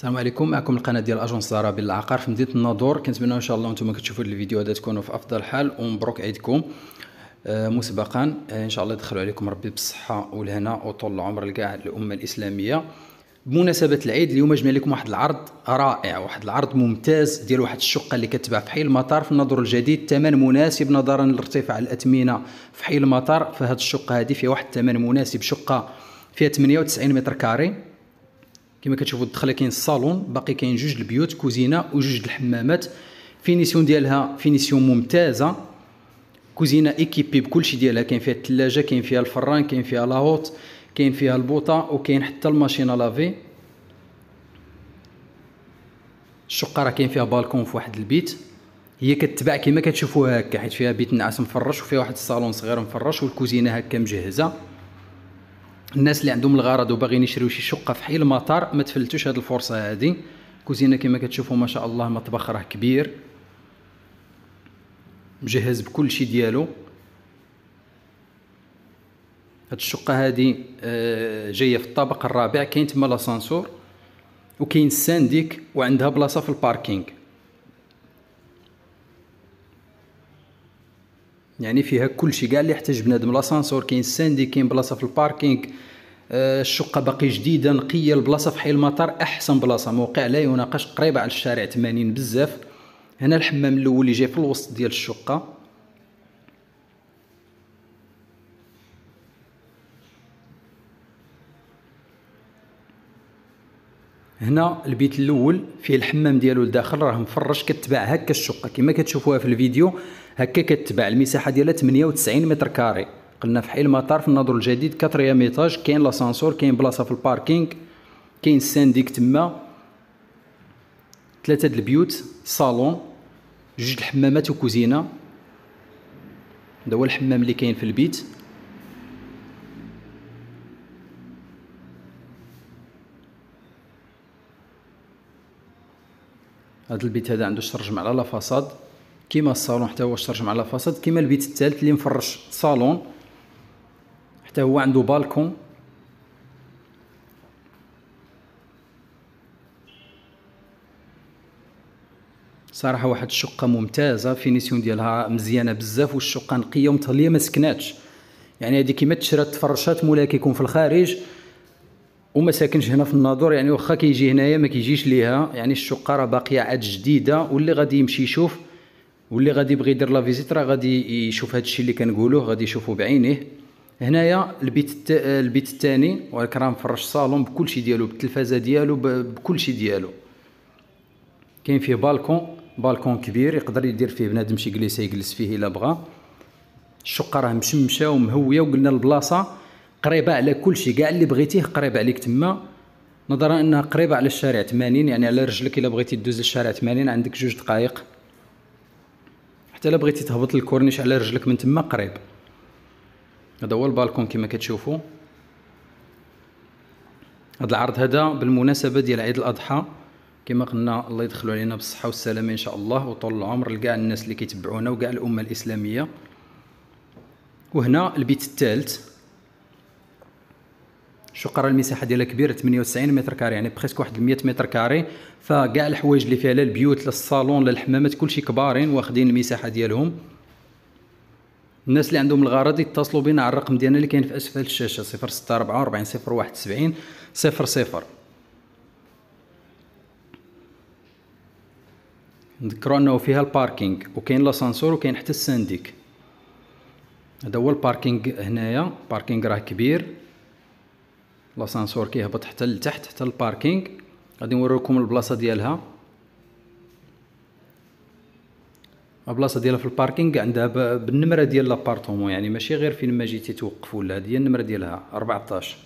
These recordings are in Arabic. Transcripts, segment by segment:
السلام عليكم معكم القناه ديال اجونس زارا بالعقار في مدينه الناظور كنتمنى ان شاء الله نتوما كتشوفوا الفيديو هذا تكونوا في افضل حال ومبروك عيدكم آه، مسبقا آه، ان شاء الله يدخلوا عليكم ربي بالصحه والهنا وطول العمر لكاع الامه الاسلاميه بمناسبه العيد اليوم جمع لكم واحد العرض رائع واحد العرض ممتاز ديال واحد الشقه اللي كتباع في حي المطار في الناظور الجديد ثمن مناسب نظرا لارتفاع الاثمنه في حي المطار فهاد الشقه هذه فيها واحد الثمن مناسب شقه فيها 98 متر كاري كما كتشوفوا الدخله كاين الصالون باقي كاين جوج البيوت كوزينه وجوج الحمامات فينيسيون ديالها فينيسيون ممتازه كوزينه ايكيبي بكلشي ديالها كاين فيها الثلاجه كاين فيها الفران كاين فيها لاهوت كاين فيها البوطه وكاين حتى الماشينه لافي الشقه راه كاين فيها بالكون في واحد البيت هي كتباع كما كتشوفوها هكا حيت فيها بيت نعاس مفرش وفيها واحد الصالون صغير مفرش والكوزينه هكا مجهزه الناس اللي عندهم الغرض وباغيين يشريو شي شقه في حي المطار ما تفلتوش هذه الفرصه هذه كوزينه كما كتشوفوا ما شاء الله مطبخ راه كبير مجهز بكل شيء ديالو هاد الشقه هذه آه، جايه في الطابق الرابع كاين تما لاسانسور وكاين السانديك وعندها بلاصه في الباركينغ يعني فيها كل شيء كاع اللي يحتاج بنادم لاسانسور كاين الساندي كاين بلاصه في الباركينغ آه، الشقه باقي جديده نقيه البلاصه في حي المطار احسن بلاصه موقع لا يناقش قريبه على الشارع 80 بزاف هنا الحمام الاول اللي جاي في الوسط ديال الشقه هنا البيت الاول فيه الحمام ديالو لداخل راه مفرش كتباع هكا الشقه كما كتشوفوها في الفيديو هكا كتباع المساحه ديالها 98 متر كاري قلنا في حي المطار في الناظور الجديد 4 ايطاج كاين لاسانسور كاين بلاصه في الباركينغ كاين السانديك تما ثلاثه د البيوت صالون جوج الحمامات وكوزينه هذا هو الحمام اللي كاين في البيت هذا البيت هذا عنده الشرجم على لافاصاد كيما الصالون حتى هو الشرجم على لافاصاد كيما البيت الثالث اللي مفرش صالون حتى هو عنده بالكون صراحه واحد الشقه ممتازه فينيسيون ديالها مزيانه بزاف والشقه نقيه ومطليه ما سكناتش يعني هذه كيما تشرات تفرشات مولا كيكون في الخارج وما ساكنش هنا في الناظور يعني واخا كيجي هنايا ما كيجيش ليها يعني الشقه راه باقيه عاد جديده واللي غادي يمشي يشوف واللي غادي يبغي يدير لا فيزيت راه غادي يشوف هذا الشيء اللي كنقولوه غادي يشوفه بعينيه هنايا البيت الت... البيت الثاني ولكن راه مفرش صالون بكلشي ديالو بالتلفازه ديالو بكلشي ديالو كاين فيه بالكون بالكون كبير يقدر يدير فيه بنادم شي جليسه يجلس فيه الا بغى الشقه راه مشمشه ومهويه وقلنا البلاصه قريبه على كل شيء كاع اللي بغيتيه قريب عليك تما نظرا انها قريبه على الشارع 80 يعني على رجلك الا بغيتي دوز الشارع 80 عندك جوج دقائق حتى الا بغيتي تهبط للكورنيش على رجلك من تما قريب هذا هو البالكون كما كتشوفوا هذا العرض هذا بالمناسبه ديال عيد الاضحى كما قلنا الله يدخلوا علينا بالصحه والسلامه ان شاء الله وطول العمر لكاع الناس اللي كيتبعونا وكاع الامه الاسلاميه وهنا البيت الثالث الشقره المساحه ديالها كبيره 98 متر كاري يعني بريسك واحد 100 متر كاري فكاع الحوايج اللي فيها لا البيوت لا الصالون لا الحمامات كلشي كبارين واخدين المساحه ديالهم الناس اللي عندهم الغرض يتصلوا بنا على الرقم ديالنا اللي كاين في اسفل الشاشه 0644 صفر 00 نذكروا انه فيها الباركينغ وكاين لاسانسور وكاين حتى السانديك هذا هو الباركينغ هنايا باركينغ راه كبير لاسانسور كيهبط حتى لتحت حتى الباركينغ غادي نوريكم البلاصه ديالها البلاصه ديالها في الباركينغ عندها بالنمره ديال لابارتومون يعني ماشي غير فين ما جيتي توقف ولا هذه هي النمره ديالها 14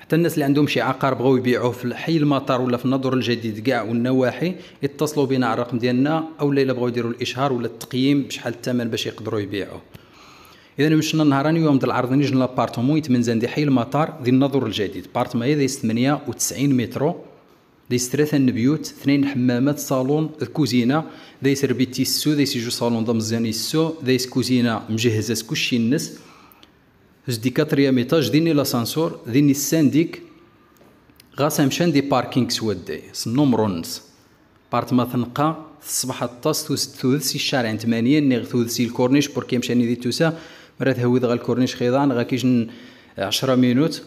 حتى الناس اللي عندهم شي عقار بغاو يبيعوه في حي المطار ولا في النظر الجديد كاع والنواحي يتصلوا بنا على الرقم ديالنا اولا الا بغاو يديروا الاشهار ولا التقييم بشحال الثمن باش يقدروا يبيعوه اذا مشنا نهاراني يوم د العرض نيجي لابارتمون يتمنزان دي حي المطار ديال الناظور الجديد بارتما هي دايس 98 مترو دايس ثلاثة نبيوت اثنين حمامات صالون الكوزينة دايس ربيتي السو دايس يجو صالون ضم زاني السو دايس كوزينة مجهزة كلشي النس دي كاتريام ميتاج ديني لاسانسور ديني السانديك غاس مشان دي باركينغ سوادي سنومرو بارت ما ثنقا الصباح الطاس ثوث توذسي الشارع 8 نيغ توذسي الكورنيش بوركي مشاني دي توسا راه تهويض غا الكورنيش خيضان غا كيجن 10 مينوت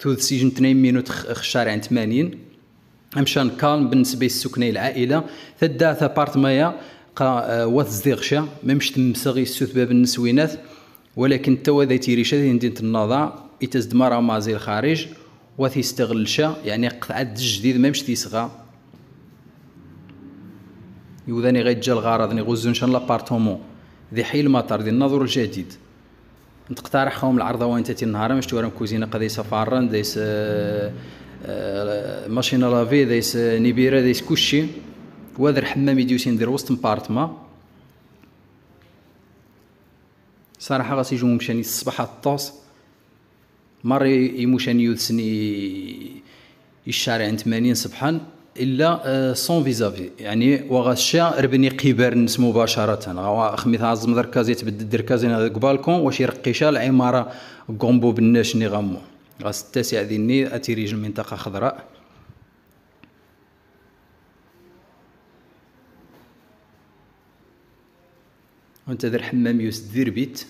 ثوث سيجن 2 مينوت خشارع 80 امشان كالم بالنسبه للسكنه العائله ثا بارت مايا قا آه، واث زديغشا تم تمسغي السوث باب النسوينات ولكن توا ذا تيريشا ذي ندينة النظا يتزد دمارا مازي الخارج وثي استغلشا يعني قطعة الجديد تيسغا يوداني غيت جا الغرض ني غوزو ان شاء الله بارتومون ذي حي المطر ذي النظر الجديد نتقترح خوم العرضه وين تاتي النهار مش توارم كوزينه قديس فارن ديس آه، آه، ماشينا لافي ديس آه، نيبيرا ديس كلشي وهذا حمام يديوسي ندير وسط مبارتما صراحه غاسي يجو مشاني الصباح الطوس مري يموشاني يوثسني الشارع عند 80 صبحا الا سون آه، فيزافي يعني وغاشا ربني قبار الناس مباشره غوا خميث عز مدركازي تبدل دركازين هذاك بالكون واش يرقيشا العماره كومبو بالناش ني غامو غاس التاسع اتي اتيريج المنطقه خضراء وانت ذر حمام يوسف دير بيت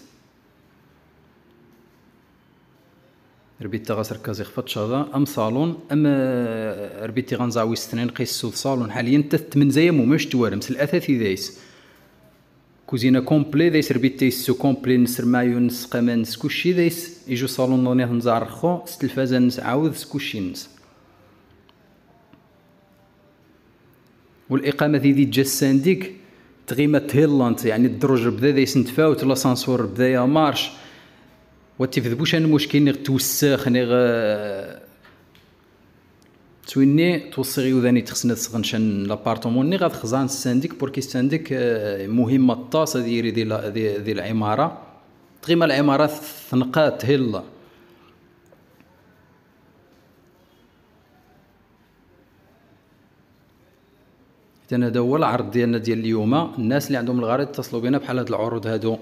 ربيتي كازي خفت الشهر ام صالون ام آه، ربيتي غنزاوي ستنين قيس سود صالون حاليا من زي مو مش توارم الاثاثي دايس كوزينا كومبلي دايس ربيتي سو كومبلي نسر مايو نس قمان نس كلشي دايس يجو صالون نوني هنزار خو ستلفازا نس عاود كلشي نس والاقامه ديدي جا السانديك تغيمه هيلانت يعني الدرج بدا دايس نتفاوت لاسانسور يا مارش وتفذبوش انا المشكل نغ توسخ نغ تويني توصي غي تخسنا تخصنا تسغنشان لابارتومون ني خزان السانديك بوركي السانديك آه، مهمه الطاس ديالي ديال دي, دي العماره تقيما العماره ثنقات هيلا إذا هذا هو العرض ديالنا ديال اليوم الناس اللي عندهم الغرض يتصلوا بنا بحال هاد العروض هادو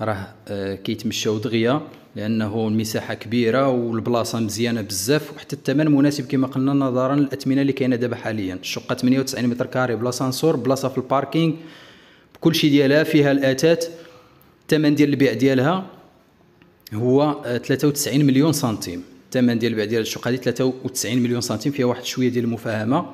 راه آه، كيتمشاو دغيا لانه المساحه كبيره والبلاصه مزيانه بزاف وحتى الثمن مناسب كما قلنا نظرا للاثمنه اللي كاينه دابا حاليا الشقه 98 متر كاري بلا سانسور بلاصه في الباركينغ بكلشي ديالها فيها الاتات الثمن ديال البيع ديالها هو 93 آه، مليون سنتيم الثمن ديال البيع ديال الشقه هذه 93 مليون سنتيم فيها واحد شويه ديال المفاهمه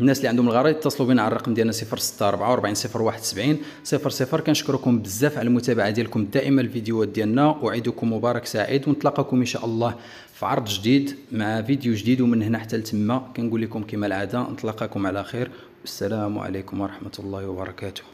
الناس اللي عندهم الغرض يتصلوا بنا على الرقم ديالنا 0644 00 كنشكركم بزاف على المتابعه ديالكم الدائمه الفيديوهات ديالنا وعيدكم مبارك سعيد ونتلاقاكم ان شاء الله في عرض جديد مع فيديو جديد ومن هنا حتى لتما كنقول لكم كما العاده نتلاقاكم على خير والسلام عليكم ورحمه الله وبركاته